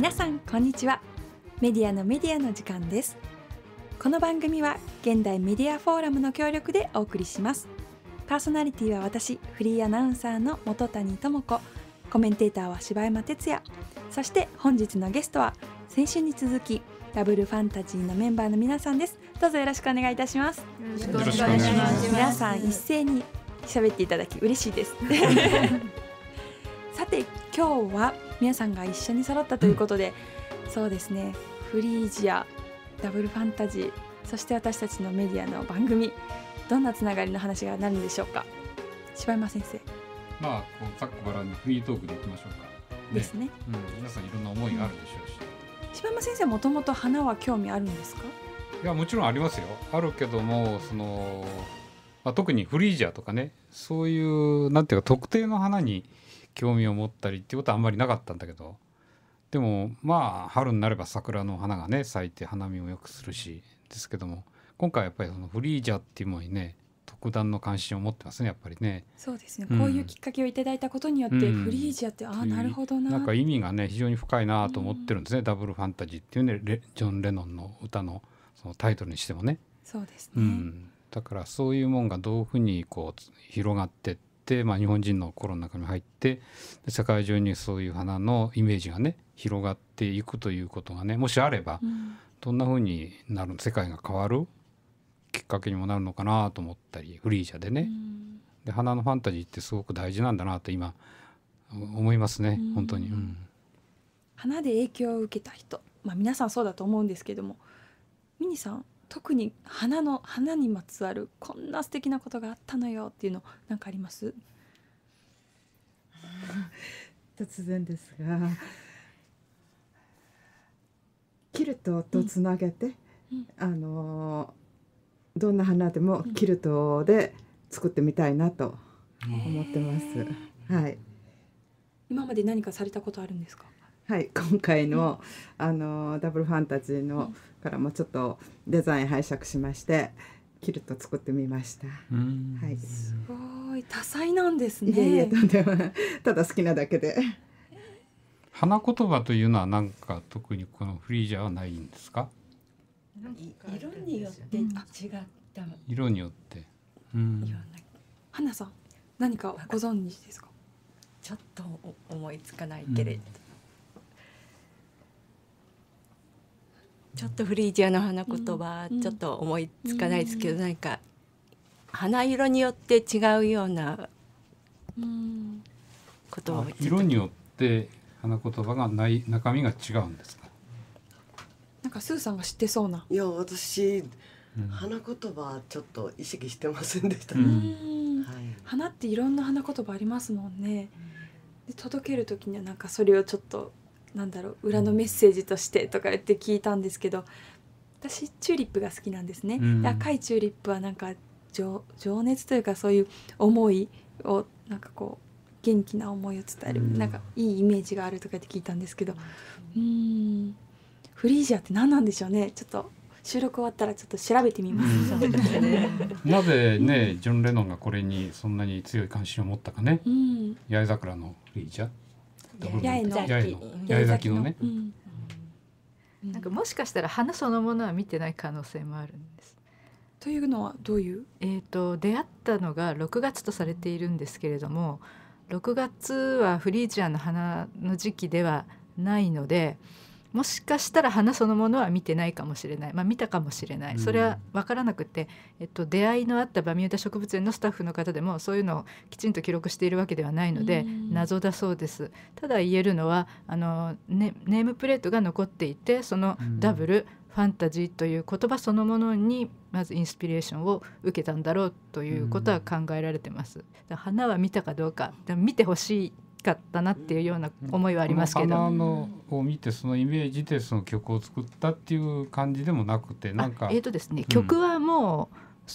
皆さんこんにちはメディアのメディアの時間ですこの番組は現代メディアフォーラムの協力でお送りしますパーソナリティは私フリーアナウンサーの元谷智子コメンテーターは柴山哲也そして本日のゲストは先週に続きダブルファンタジーのメンバーの皆さんですどうぞよろしくお願いいたしますよろしくお願いします皆さん一斉に喋っていただき嬉しいです さて今日は皆さんが一緒に揃ったということで、うん、そうですねフリージアダブルファンタジーそして私たちのメディアの番組どんなつながりの話がなるんでしょうか柴山先生まあこうざっくばらんにフリートークでいきましょうか、ね、ですね、うん、皆さんいろんな思いがあるでしょうし、うん、柴山先生もともと花は興味あるんですかいやもちろんありますよあるけどもその、まあ、特にフリージアとかねそういうなんていうか特定の花に興味を持ったりっていうことはあんまりなかったんだけどでもまあ春になれば桜の花がね咲いて花見をよくするしですけども今回やっぱりそのフリージャっていうものにね特段の関心を持ってますねやっぱりね。そうですね、うん、こういうきっかけをいただいたことによって、フリージーって、うん、ああなるほどな。なんか意味がね非常に深いなと思ってるんですね、ダブルファンタジーっていうねレジョン・レノンの歌のそのタイトルにしてもね。そうですね、うん、だからそういうもんがどういうふうにこう広がってっ、まあ、日本人の心の中に入って世界中にそういう花のイメージがね広がっていくということがねもしあれば、うん、どんなふうになる世界が変わるきっかけにもなるのかなと思ったりフリージャでね、うん、で花のファンタジーってすごく大事なんだなと今思いますね、うん、本当に、うん、花で影響を受けた人、まあ、皆さんそうだと思うんですけどもミニさん特に花の花にまつわるこんな素敵なことがあったのよっていうの何かあります？突然ですが、キルトとつなげて、うん、あのどんな花でもキルトで作ってみたいなと思ってます。はい。今まで何かされたことあるんですか？はい、今回の,、あのダブルファンタジーの、からもちょっとデザイン拝借しましてキルト作ってみました。はい、すごい多彩なんですね。いやいやとんでもないただ好きなだけで。花言葉というのは何か特にこのフリージャーはないんですか？色によって違った色によって。うん。花さん何かご存知ですか？ちょっと思いつかないけれど。うんちょっとフリージアの花言葉、ちょっと思いつかないですけど、うなんか花色によって違うような言葉色によって花言葉がない中身が違うんですかなんかスーさんが知ってそうないや私、うん、花言葉ちょっと意識してませんでした、ね、はい、花っていろんな花言葉ありますもんね、で届けるときにはなんかそれをちょっとなんだろう裏のメッセージとしてとか言って聞いたんですけど私チューリップが好きなんですね、うん、赤いチューリップはなんか情熱というかそういう思いをなんかこう元気な思いを伝える、うん、なんかいいイメージがあるとかって聞いたんですけどうんフリージアって何なんでしょうねちょっと収録終わったらちょっと調べてみます。なぜね、ジョン・レノンがこれにそんなに強い関心を持ったかね。八重桜のフリージャ。八重き八重きのね、うん、なんかもしかしたら花そのものは見てない可能性もあるんです。というのはどういう、えと、と出会ったのが6月とされているんですけれども6月はフリージアの花の時期ではないのでもしかしたら花そのものは見てないかもしれない、まあ、見たかもしれない、それは分からなくて、えっと、出会いのあったバミューダ植物園のスタッフの方でもそういうのをきちんと記録しているわけではないので、謎だそうですただ言えるのはあの、ね、ネームプレートが残っていてそのダブル、ファンタジーという言葉そのものにまずインスピレーションを受けたんだろうということは考えられてます。花は見たかどうか見てほしいかったなっていうような思いはありますけど。花のを見てそのイメージでその曲を作ったっていう感じでもなくてなんか。えーとですね、うん、曲はも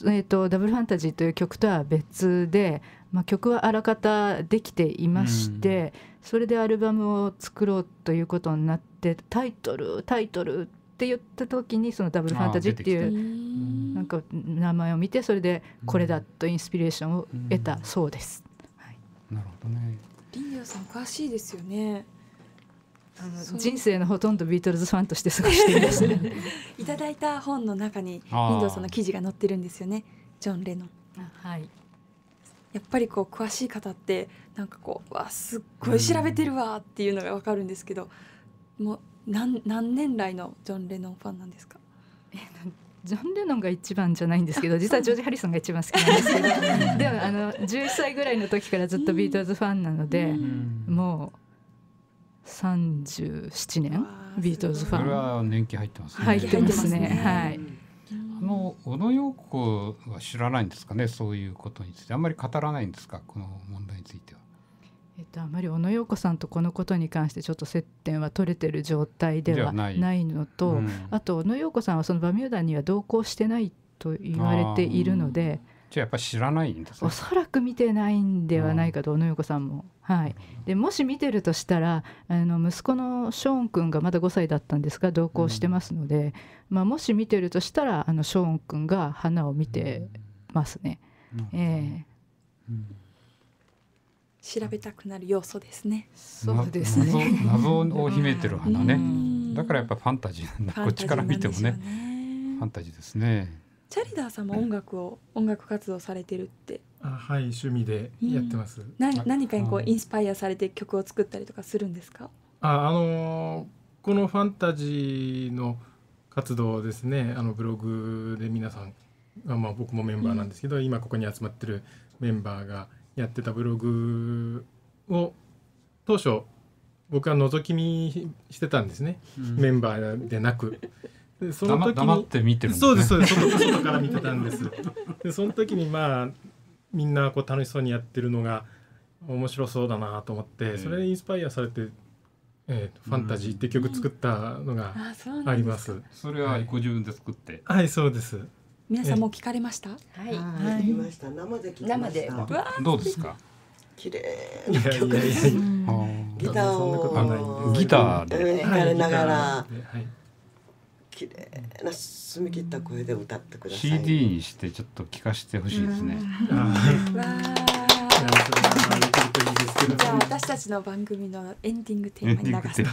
う、えーと「ダブルファンタジー」という曲とは別で、まあ、曲はあらかたできていまして、うん、それでアルバムを作ろうということになってタイトルタイトルって言った時にその「ダブルファンタジー」っていうなんか名前を見てそれでこれだとインスピレーションを得たそうです。うん、なるほどね谷さんおかしいですよねあの人生のほとんどビートルズファンとして過ごしていますた、いただいた本の中に遠藤さんの記事が載ってるんですよねジョン・レノン。はいやっぱりこう詳しい方ってなんかこうわすっごい調べてるわっていうのがわかるんですけど、うん、もう何何年来のジョン・レノンファンなんですかジョン・レノンが一番じゃないんですけど実はジョージ・ハリソンが一番好きなんですけどでもあの11歳ぐらいの時からずっとビートルズファンなので、もう。37年ビートルズファン。れは年季入ってますね。入ってますね。はい。あの小野洋子は知らないんですかねそういうことについてあんまり語らないんですかこの問題については。えっと、あまり小野洋子さんとこのことに関してちょっと接点は取れてる状態ではないのと、うん、あと小野洋子さんはそのバミューダには同行してないと言われているので。じゃやっぱ知らないんです、おそらく見てないんではないかと、小野洋子さんも。はい、でもし見てるとしたらあの息子のショーン君がまだ5歳だったんですが同行してますので、うん、まあ、もし見てるとしたらあのショーン君が花を見てますね。うん、えーうん調べたくなる要素ですね。そうですね。謎を秘めてる花ね。だからやっぱファンタジーこっちから見てもね、ファンタジーですね。チャリダーさんも音楽を音楽活動されてるって。あはい趣味でやってます。な何かにこうインスパイアされて曲を作ったりとかするんですか。ああのこのファンタジーの活動ですね。あのブログで皆さん、まあ僕もメンバーなんですけど、今ここに集まってるメンバーがやってたブログを当初僕は覗き見してたんですね、うん、メンバーでなく。その時にって見てる、そうですそうです外外から見てたんですでその時にまあみんなこう楽しそうにやってるのが面白そうだなと思って、それでインスパイアされてえー、ファンタジーって曲作ったのがあります。うん、そすそれはご自分で作って。はい、はい、そうです。皆さんも聞かれました。はい。はい、ました生で生で。どうですか。綺麗な曲です。ギターをギターで弾かれながら。綺麗な澄み切った声で歌ってください。CD にしてちょっと聞かしてほしいですね。じゃあ私たちの番組のエンディングテーマに流し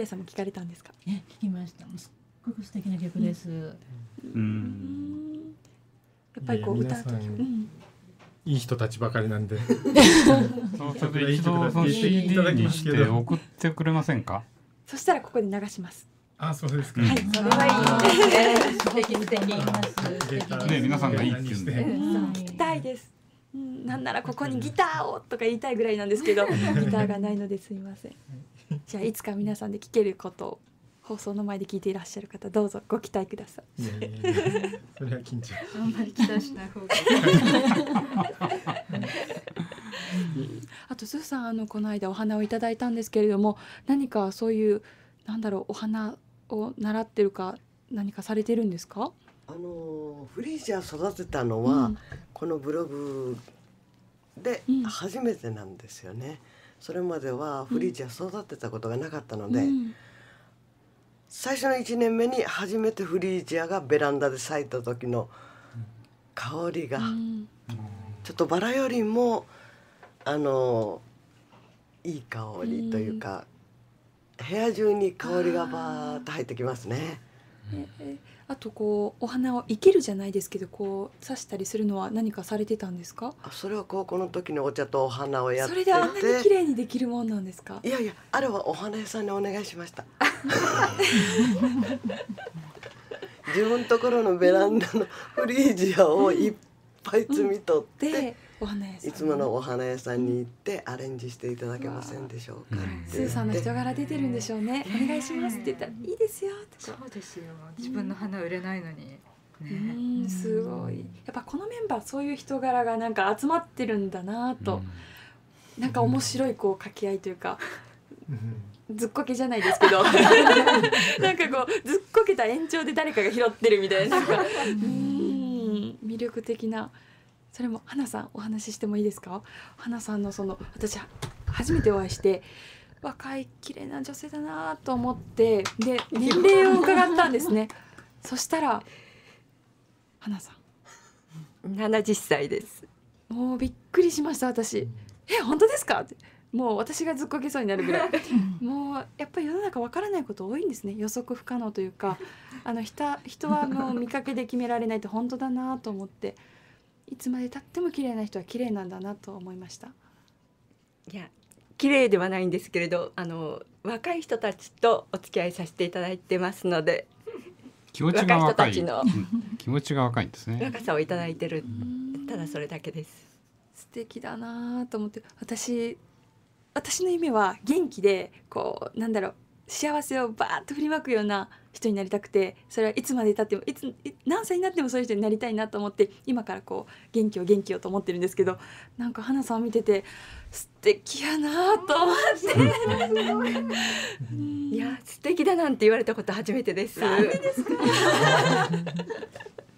リさんも聞かれたんですか。え、聞きました。すっごく素敵な曲です。うん。やっぱりこう歌うといい人たちばかりなんで。そうちょっと一度その CD にして送ってくれませんか。そしたらここで流します。あ、そうですか。はい、それはいい。です。素敵素敵。ね、皆さんがいいって言うんで。聞きたいです。なんならここにギターをとか言いたいぐらいなんですけど、ギターがないのですみません。じゃあいつか皆さんで聞けることを放送の前で聞いていらっしゃる方どうぞご期待ください。いやいやいやそれは緊張。あんまり期待しない方がいい。あとスーさんあのこの間お花をいただいたんですけれども何かそういうなんだろうお花を習ってるか何かされてるんですか？あのフリージア育てたのは、うん、このブログで初めてなんですよね。うんそれまではフリーチア育てたことがなかったので、うん、最初の1年目に初めてフリーチアがベランダで咲いた時の香りが、うん、ちょっとバラよりもあのいい香りというか、うん、部屋中に香りがバーッと入ってきますね。ええあとこうお花を生けるじゃないですけどこう刺したりするのは何かされてたんですかあそれは高校の時のお茶とお花をやってそれであんなに綺麗にできるもんなんですか いやいやあれはお花屋さんにお願いしました 自分のところのベランダのフリージアをいっぱい摘み取って、うんいつものお花屋さんに行ってアレンジしていただけませんでしょうか、うん、スーさんの人柄出てるんでしょうね、お願いしますって言ったら、いいですよそうですよ自分の花売れないのに、ね、すごいやっぱこのメンバーそういう人柄がなんか集まってるんだなと、うん、なんか面白いこう掛け合いというか、うん、ずっこけじゃないですけど なんかこうずっこけた延長で誰かが拾ってるみたいななんか うん魅力的な。それも花さんお話ししてもいいですか花さんのその私初めてお会いして若い綺麗な女性だなと思ってで年齢を伺ったんですねそしたら花さん七十歳ですもうびっくりしました私え本当ですかってもう私がずっこけそうになるぐらいもうやっぱり世の中わからないこと多いんですね予測不可能というかあのひた人はもう見かけで決められないって本当だなと思っていつまでたっても綺麗な人は綺麗なんだなと思いましたいや綺麗ではないんですけれどあの若い人たちとお付き合いさせていただいてますので気持ちが若い人たちの気持ちが若いんですね若さをいただいてるただそれだけです素敵だなと思って私私の夢は元気でこうなんだろう幸せをバーッと振りまくような人になりたくてそれはいつまでたってもいつ何歳になってもそういう人になりたいなと思って今からこう元気を元気をと思ってるんですけどなんか花さんを見てて素敵やなと思って いや素敵だなんて言われたこと初めてです。です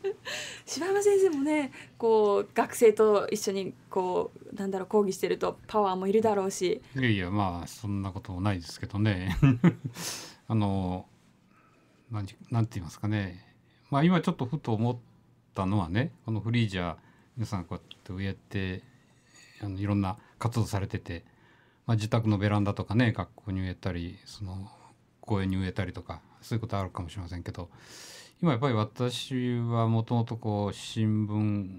柴山先生もねこう学生と一緒にこうなんだろう講義してるとパワーもいるだろうしいやいやまあそんなこともないですけどね あの何て言いますかね、まあ、今ちょっとふと思ったのはねこのフリージャー皆さんこうやって植えてあのいろんな活動されてて、まあ、自宅のベランダとかね学校に植えたりその公園に植えたりとかそういうことあるかもしれませんけど。今やっぱり私はもともとこう新聞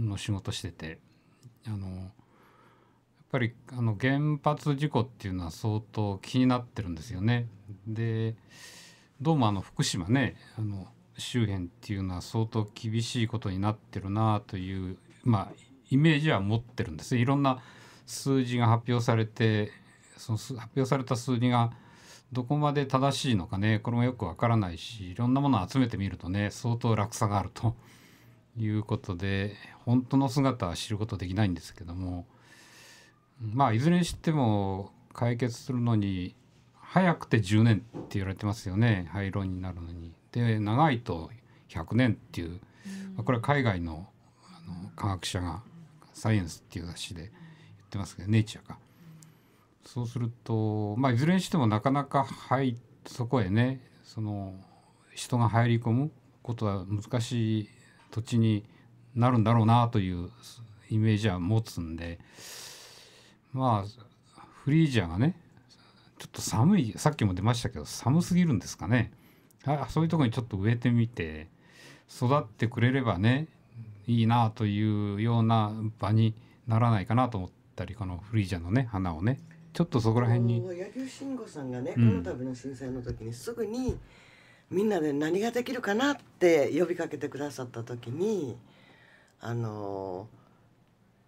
の仕事しててあのやっぱりあの原発事故っていうのは相当気になってるんですよね。でどうもあの福島ねあの周辺っていうのは相当厳しいことになってるなという、まあ、イメージは持ってるんですいろんな数字が発表されてその発表された数字がどこまで正しいのかねこれもよくわからないしいろんなものを集めてみるとね相当落差があると いうことで本当の姿は知ることできないんですけどもまあいずれにしても解決するのに早くて10年って言われてますよね廃炉になるのに。で長いと100年っていう、これは海外のあの科学者が「サイエンス」っていう雑誌で言ってますけど「ネイチャーか」かそうすると、まあ、いずれにしてもなかなか入そこへねその人が入り込むことは難しい土地になるんだろうなというイメージは持つんでまあフリージャーがねちょっと寒いさっきも出ましたけど寒すぎるんですかねあそういうとこにちょっと植えてみて育ってくれればねいいなというような場にならないかなと思ったりこのフリージャーのね花をねちょっとそこら辺に柳生慎吾さんがね、この度の震災の時にすぐにみんなで何ができるかなって呼びかけてくださった時にあの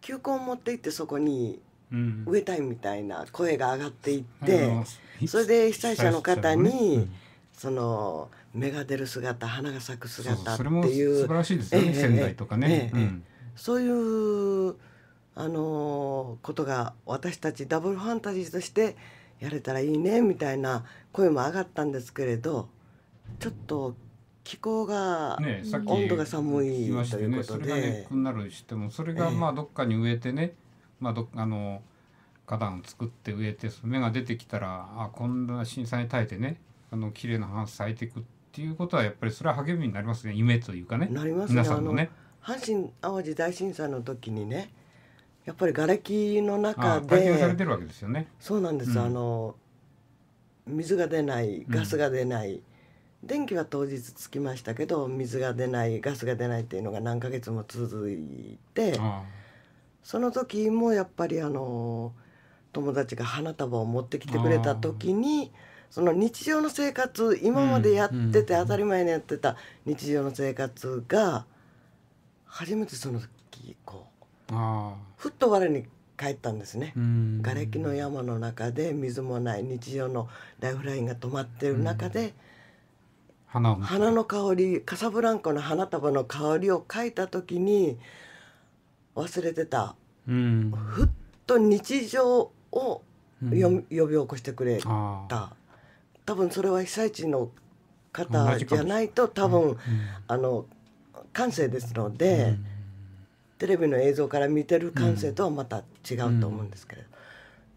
球根を持って行ってそこに植えたいみたいな声が上がっていって、うん、それで被災者の方に、うん、その芽が出る姿花が咲く姿っていうそう、ねえー、そういうあのことが私たちダブルファンタジーとしてやれたらいいねみたいな声も上がったんですけれどちょっと気候が、ね、温度が寒いということで、ね、それがネックになるにしてもそれがまあどっかに植えてね、えまあどあの花壇を作って植えて芽が出てきたらあこんな震災に耐えてねあの綺麗な花咲いていくっていうことはやっぱりそれは励みになりますね夢というかねなりますね皆さんのね阪神・淡路大震災の時にねやっぱり瓦礫の中でされてるわけですよねそうなんです、うん、あの水が出ないガスが出ない、うん、電気は当日つきましたけど水が出ないガスが出ないっていうのが何ヶ月も続いてその時もやっぱりあの友達が花束を持ってきてくれた時にその日常の生活今までやってて当たり前にやってた日常の生活が初めてその時こうふっと我に帰ったんですね瓦礫の山の中で水もない日常のライフラインが止まってる中で花の香りカサブランコの花束の香りを描いた時に忘れてたふっと日常を呼び起こしてくれた多分それは被災地の方じゃないと多分あの感性ですので。テレビの映像から見てる感性とはまた違うと思うんですけれど、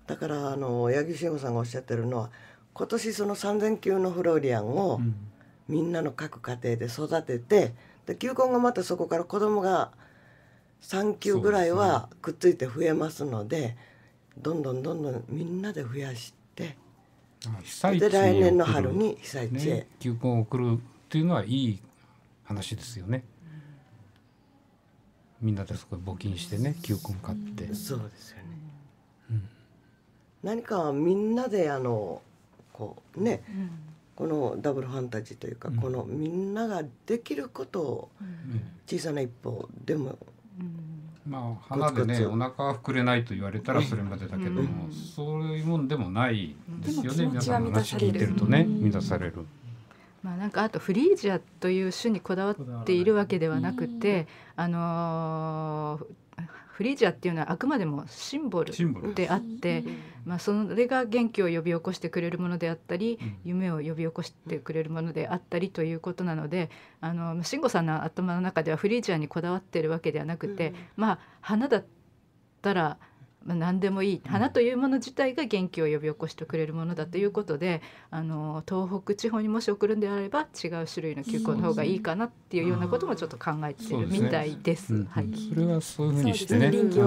うん、だからあの八木慎吾さんがおっしゃってるのは今年その3,000球のフローリアンをみんなの各家庭で育ててで球根がまたそこから子供が3球ぐらいはくっついて増えますので、ね、どんどんどんどんみんなで増やしてで来年の春に被災地へ、ね、球根を送るっていうのはいい話ですよね。みんなですごい募金してね球根買ってそうですよね、うん、何かみんなであのこうね、うん、このダブルファンタジーというか、うん、このみんなができることを小さな一歩でも、まあ鼻でねお腹は膨れないと言われたらそれまでだけども、そういうもんでもないですよね皆さんの話聞いてるとね満たされる。まあ、なんかあとフリージアという種にこだわっているわけではなくて、あのフリージアっていうのはあくまでもシンボルであって、まあ、それが元気を呼び起こしてくれるものであったり、夢を呼び起こしてくれるものであったりということなのであの慎吾さんの頭の中ではフリージアにこだわってるわけではなくて、まあ花だったら。まあ、何でもいい花というもの自体が元気を呼び起こしてくれるものだということで、あの東北地方にもし送るんであれば違う種類の球根の方がいいかなっていうようなこともちょっと考えてるみたいです。ですね、はい、それはそういうふうにしてね、元気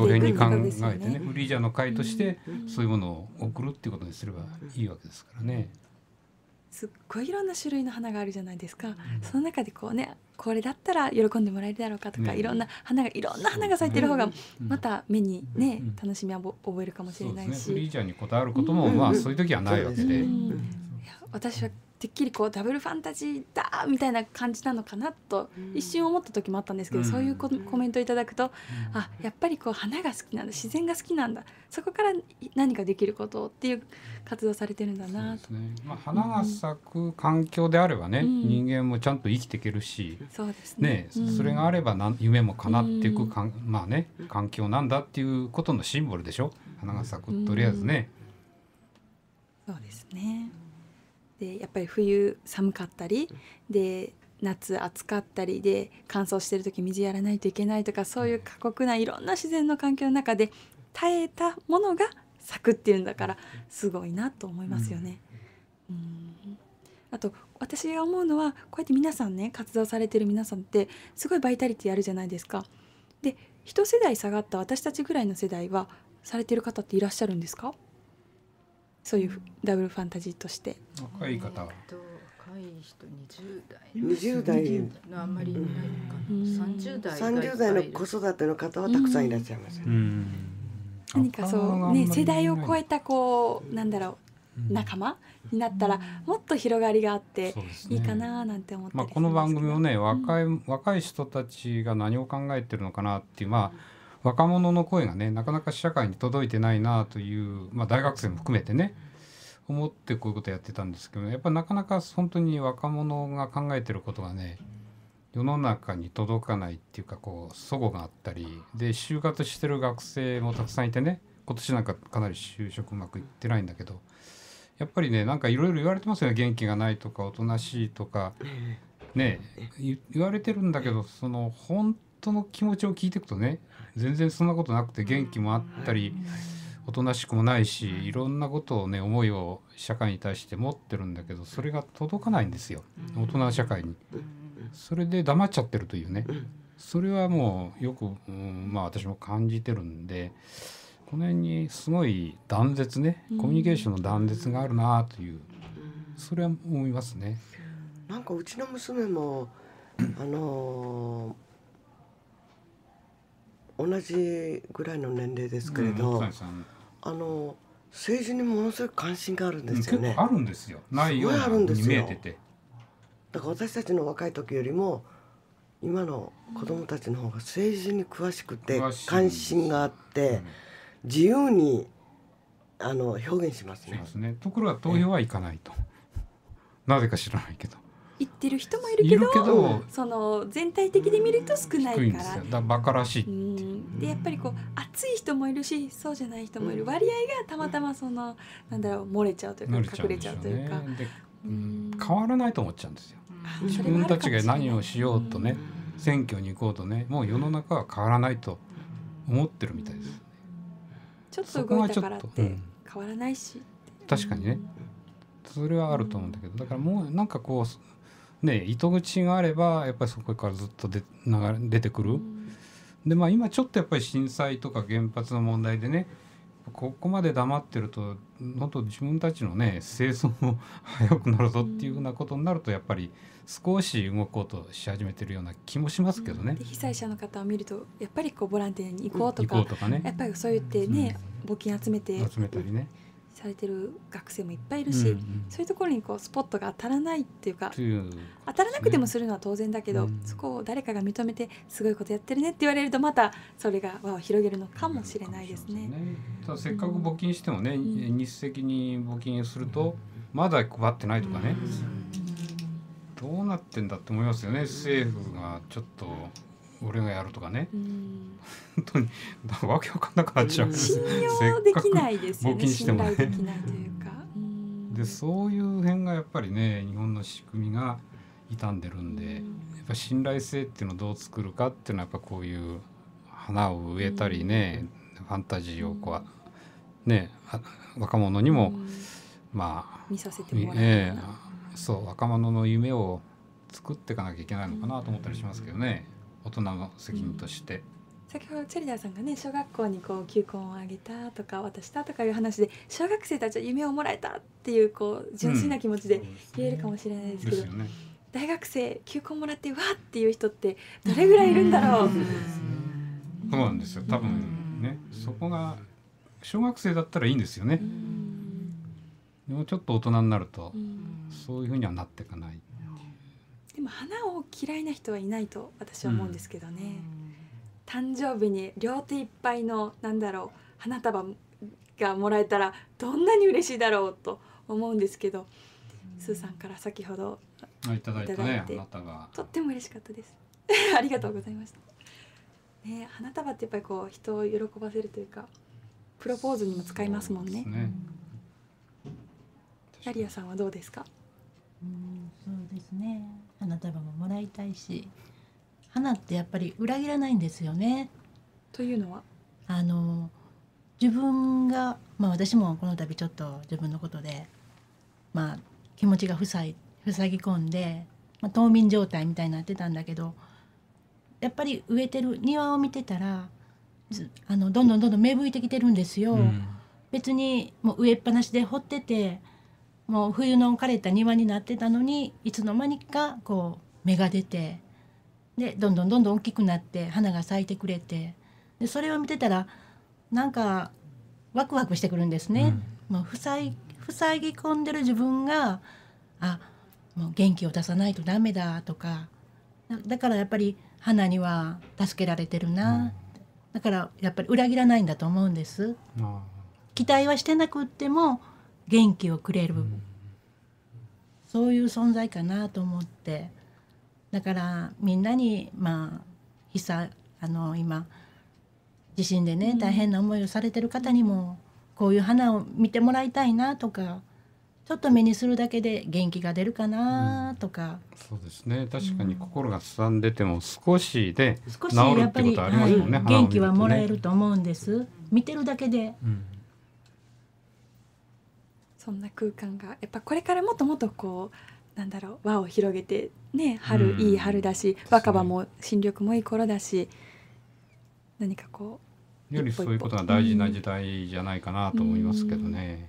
を変に考えてね、フリージャーの会としてそういうものを送るっていうことにすればいいわけですからね。すっごいいろんな種類の花があるじゃないですか、うん、その中でこうねこれだったら喜んでもらえるだろうかとか、ね、いろんな花がいろんな花が咲いてる方がまた目にね、うん、楽しみは覚えるかもしれないし、ね、フリージャーにこだわることも、うんうん、まあそういう時はないわけで。私はてっきりこうダブルファンタジーだみたいな感じなのかなと一瞬思った時もあったんですけど、うん、そういうコメントいただくと、うん、あやっぱりこう花が好きなんだ自然が好きなんだそこから何かできることっていう活動されてるんだなと。ねまあ、花が咲く環境であればね、うん、人間もちゃんと生きていけるし、そうですね、ね、それがあればな夢も叶っていくかん、まあね、環境なんだっていうことのシンボルでしょ花が咲くとりあえずね。そうですねでやっぱり冬寒かったりで夏暑かったりで乾燥してる時水やらないといけないとかそういう過酷ないろんな自然の環境の中で耐えたものが咲くっていうんだからすごいなと思いますよね。うんあと私が思うのはこうやって皆さんね活動されてる皆さんってすごいバイタリティあるじゃないですか。で一世代下がった私たちぐらいの世代はされてる方っていらっしゃるんですかそういうダブルファンタジーとして若い方若い人二十代二十代あんまりいないかな、うん、代三十代の子育ての方はたくさんいらっしゃいます、何かそうね世代を超えたこうなんだろう仲間になったらもっと広がりがあっていいかななんて思って、ね、まあ、この番組をね若い若い人たちが何を考えてるのかなっていうまあ若者の声がねなかなか社会に届いてないなという、まあ、大学生も含めてね思ってこういうことやってたんですけど、やっぱなかなか本当に若者が考えてることがね世の中に届かないっていうかこう齟齬があったりで就活してる学生もたくさんいてね今年なんかかなり就職うまくいってないんだけどやっぱりねなんかいろいろ言われてますよね元気がないとかおとなしいとかね言われてるんだけどその本人の気持ちを聞いていくとね全然そんなことなくて元気もあったり、おとなしくもないしいろんなことをね思いを社会に対して持ってるんだけどそれが届かないんですよ大人の社会に。それで黙っちゃってるというねそれはもうよく、うん、まあ私も感じてるんでこの辺にすごい断絶ねコミュニケーションの断絶があるなというそれは思いますね。なんかうちの娘もあのー同じぐらいの年齢ですけれど、うん、あの政治にものすごく関心があるんですよね。あるんですよ。ないように見えてて。だから私たちの若い時よりも今の子供たちの方が政治に詳しくて関心があって、自由にあの表現しますね。すねところが投票はいかないと、なぜか知らないけど。行ってる人もいるけどその全体的で見ると少ないから。だからバカらしい、うん、でやっぱりこう熱い人もいるしそうじゃない人もいる割合がたまたまそのなんだろう漏れちゃうというか隠れちゃうというか。うん、変わらないと思っちゃうんですよ。自分たちが何をしようとね、選挙に行こうとね、もう世の中は変わらないと思ってるみたいです。ちょっと動いたからって変わらないし。確かにね、それはあると思うんだけど、だからもうなんかこうね、糸口があればやっぱりそこからずっとで流れ出てくる。でまあ、今ちょっとやっぱり震災とか原発の問題でねここまで黙ってると本当自分たちのね生存も早くなるぞっていうふうなことになるとやっぱり少し動こうとし始めてるような気もしますけどね。うん、被災者の方を見るとやっぱりこうボランティアに行こうとか、うん、とかね、やっぱりそう言ってね、うん、募金集めて集めたりねされてる学生もいっぱいいるし、うんうん、そういうところにこうスポットが当たらないっていうか、ね、当たらなくてもするのは当然だけど、うん、そこを誰かが認めてすごいことやってるねって言われるとまたそれが輪を広げるのかもしれないですね。せっかく募金してもね、うん、日赤に募金するとまだ配ってないとかね、どうなってんだって思いますよね政府がちょっと俺がやるとかね、うん、本当にだ わけわかんなくなっちゃう信用できないですよね信頼できないというか、うん、でそういう辺がやっぱりね日本の仕組みが傷んでるんで、うん、やっぱ信頼性っていうのをどう作るかっていうのはやっぱこういう花を植えたりね、ファンタジーをこうね若者にも、まあ見させてもらえそう若者の夢を作っていかなきゃいけないのかなと思ったりしますけどね。大人の責任として。先ほどチェリダーさんがね小学校にこう球根をあげたとか渡したとかいう話で小学生たちは夢をもらえたっていうこう純粋な気持ちで言えるかもしれないですけど、うんね、大学生球根もらってわーっていう人ってどれぐらいいるんだろう。うそうなんですよ多分ねそこが小学生だったらいいんですよね。でもちょっと大人になるとそういうふうにはなっていかない。でも花を嫌いな人はいないと私は思うんですけどね、うん、誕生日に両手いっぱいのなんだろう花束がもらえたらどんなに嬉しいだろうと思うんですけど、うん、スーさんから先ほどいただいて、ね、とっても嬉しかったです ありがとうございました、ね、花束ってやっぱりこう人を喜ばせるというかプロポーズにも使いますもんねね、ャリアさんはどうですかうんそうですね花束ももらいたいし花ってやっぱり裏切らないんですよね。というのはあの自分が、まあ、私もこの度ちょっと自分のことで、まあ、気持ちが塞い塞ぎ込んで、まあ、冬眠状態みたいになってたんだけどやっぱり植えてる庭を見てたらあのどんどんどんどん芽吹いてきてるんですよ。うん、別にもう植えっぱなしで掘っててもう冬の枯れた庭になってたのにいつの間にかこう芽が出てでどんどんどんどん大きくなって花が咲いてくれてでそれを見てたらなんかワクワクしてくるんですね。うふもう塞塞ぎ込んでる自分があもう元気を出さないとダメだとかだからやっぱり花には助けられてるな、うん、だからやっぱり裏切らないんだと思うんです。うん、期待はしてなくっても元気をくれる、うん、そういう存在かなと思ってだからみんなにまあ被災あの今地震でね大変な思いをされてる方にもこういう花を見てもらいたいなとかちょっと目にするだけで元気が出るかなとか、うん、そうですね確かに心がすさんでても少しで治るってことありますもんね,、元気はもらえると思うんです見てるだけで、うんそんな空間がやっぱこれからもっともっとこうなんだろう輪を広げてね春、うん、いい春だし若葉も新緑もいい頃だし何かこうよりそういうことが大事な時代じゃないかなと思いますけどね。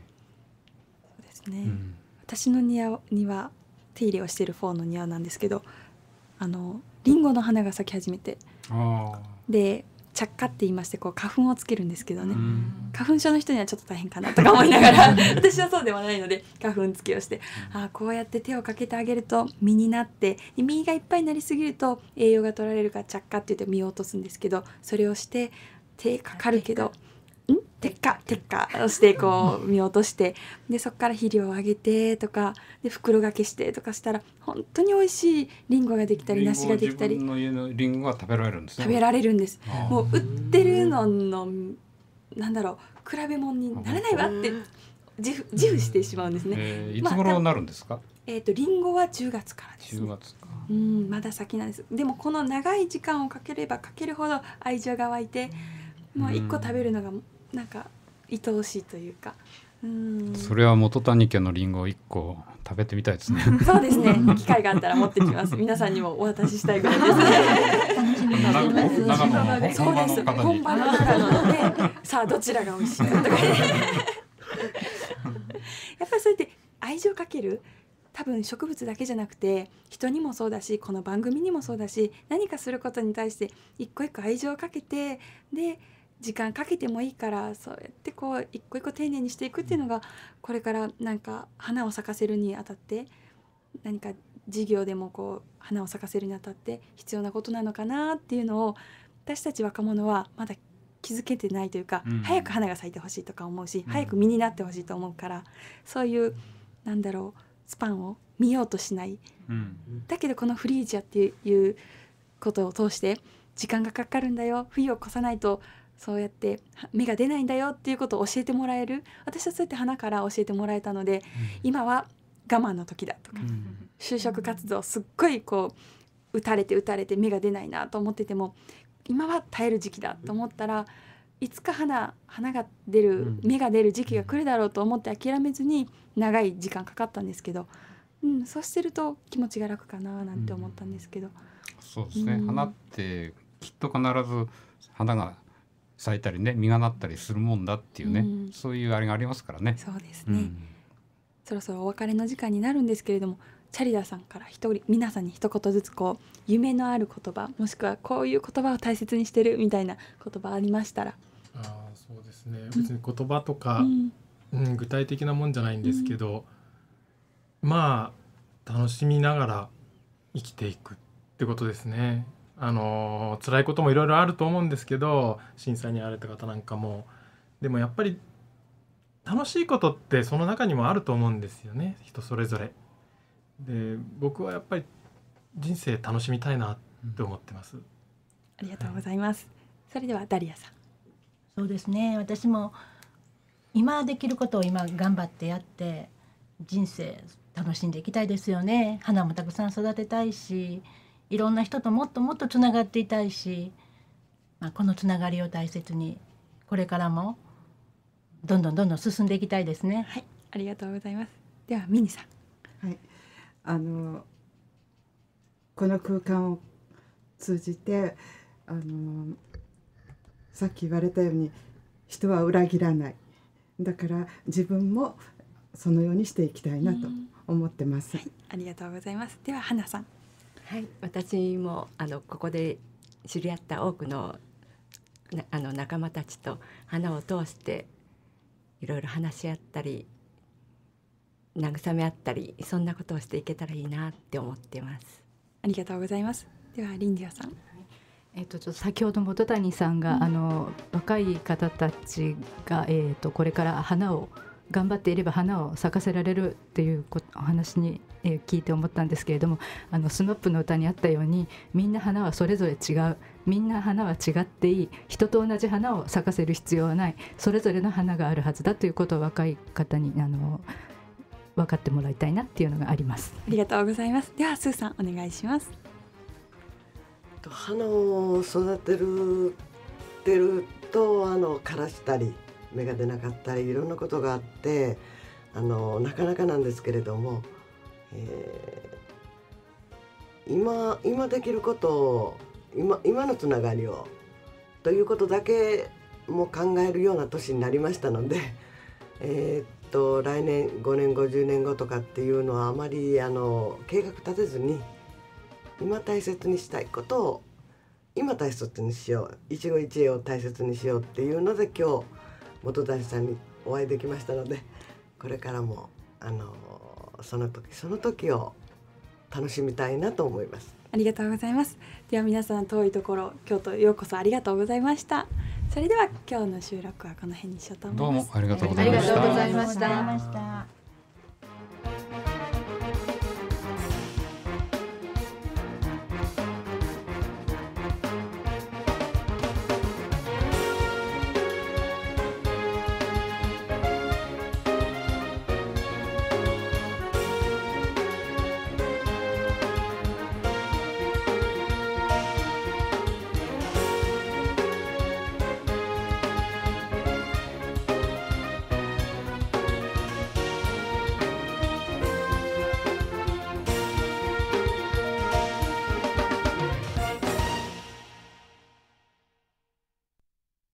うそうですね、うん、私の庭庭手入れをしている方の庭なんですけどあのリンゴの花が咲き始めてで着火って言いましてこう花粉をつけるんですけどね、花粉症の人にはちょっと大変かなとか思いながら 私はそうではないので花粉つけをしてあこうやって手をかけてあげると実になって実がいっぱいになりすぎると栄養が取られるから着火って言って実を落とすんですけどそれをして手かかるけど。はいんっか鉄っか火してこう見落としてでそこから肥料をあげてとかで袋がけしてとかしたら本当に美味しいりんごができたり梨ができたり自分の家のリンゴは食べられるんです、ね、食べられるんですもう売ってるののなんだろう比べ物にならないわって自負自負してしまうんですね、えー、いつ頃なるんですか、まあ、えっ、ー、とリンゴは1月からです、ね、月かうんまだ先なんですでもこの長い時間をかければかけるほど愛情が湧いて、もう一個食べるのがなんか愛おしいというかうんそれは元谷家のりんごを1個食べてみたいですねそうですね機会があったら持ってきます皆さんにもお渡ししたいぐらいですね楽しみにしてます、そうです本場の方なのでさあどちらが美味しいかとかやっぱりそうやって愛情かける多分植物だけじゃなくて人にもそうだしこの番組にもそうだし何かすることに対して一個一個愛情をかけてで時間かけてもいいからそうやってこう一個一個丁寧にしていくっていうのがこれからなんか花を咲かせるにあたって何か事業でもこう花を咲かせるにあたって必要なことなのかなっていうのを私たち若者はまだ気づけてないというか、うん、早く花が咲いてほしいとか思うし、うん、早く実になってほしいと思うからそういうなんだろうスパンを見ようとしない、うん、だけどこのフリージアっていうことを通して時間がかかるんだよ冬を越さないとそうやって芽が出ないんだよっていうことを教えてもらえる私はそうやって花から教えてもらえたので、うん、今は我慢の時だとか、うん、就職活動すっごいこう打たれて打たれて芽が出ないなと思ってても今は耐える時期だと思ったらいつか花花が出る芽が出る時期が来るだろうと思って諦めずに長い時間かかったんですけど、うん、そうしてると気持ちが楽かななんて思ったんですけど。うん、そうですね、花ってきっと必ず花が咲いたりね実がなったりするもんだっていうね、うん、そういうあれがありますからね。そうですね、うん、そろそろお別れの時間になるんですけれどもチャリダさんから一人皆さんに一言ずつこう夢のある言葉もしくはこういう言葉を大切にしてるみたいな言葉ありましたら。あそうですね別に言葉とか、うん、具体的なもんじゃないんですけど、まあ楽しみながら生きていくってことですね。あの辛いこともいろいろあると思うんですけど震災に遭われた方なんかもでもやっぱり楽しいことってその中にもあると思うんですよね人それぞれ。で僕はやっぱり人生楽しみたいなと思ってます、うん、ありがとうございます、はい、それではダリアさんそうですね私も今できることを今頑張ってやって人生楽しんでいきたいですよね花もたくさん育てたいしいろんな人ともっともっとつながっていたいし、まあ、このつながりを大切にこれからもどんどんどんどん進んでいきたいですね。はい、ありがとうございます。ではミニさん。はい、あのこの空間を通じてあのさっき言われたように人は裏切らないだから自分もそのようにしていきたいなと思ってます、はい、ありがとうございますでは花さんはい、私もあのここで知り合った多くのあの仲間たちと花を通していろいろ話し合ったり慰め合ったりそんなことをしていけたらいいなって思ってますありがとうございますではリンデさん、はい、えっ、ー、と、ちょっと先ほど本谷さんが、うん、あの若い方たちが、えっ、ー、と、これから花を頑張っていれば花を咲かせられるっていうお話に、え聞いて思ったんですけれどもあのス m ップの歌にあったようにみんな花はそれぞれ違うみんな花は違っていい人と同じ花を咲かせる必要はないそれぞれの花があるはずだということを若い方にあの分かってもらいたいなっていうのがありますありがとうございますではスーさんお願いします花を育てるてるとあの枯らしたり芽が出なかったりいろんなことがあってあのなかなかなんですけれども、えー、今今できることを今今のつながりをということだけも考えるような年になりましたので、えー、っと来年5年50年後とかっていうのはあまりあの計画立てずに今大切にしたいことを今大切にしよう一期一会を大切にしようっていうので今日元谷さんにお会いできましたのでこれからもあのその時その時を楽しみたいなと思いますありがとうございますでは皆さん遠いところ京都ようこそありがとうございましたそれでは今日の収録はこの辺にしようと思いますどうもありがとうございました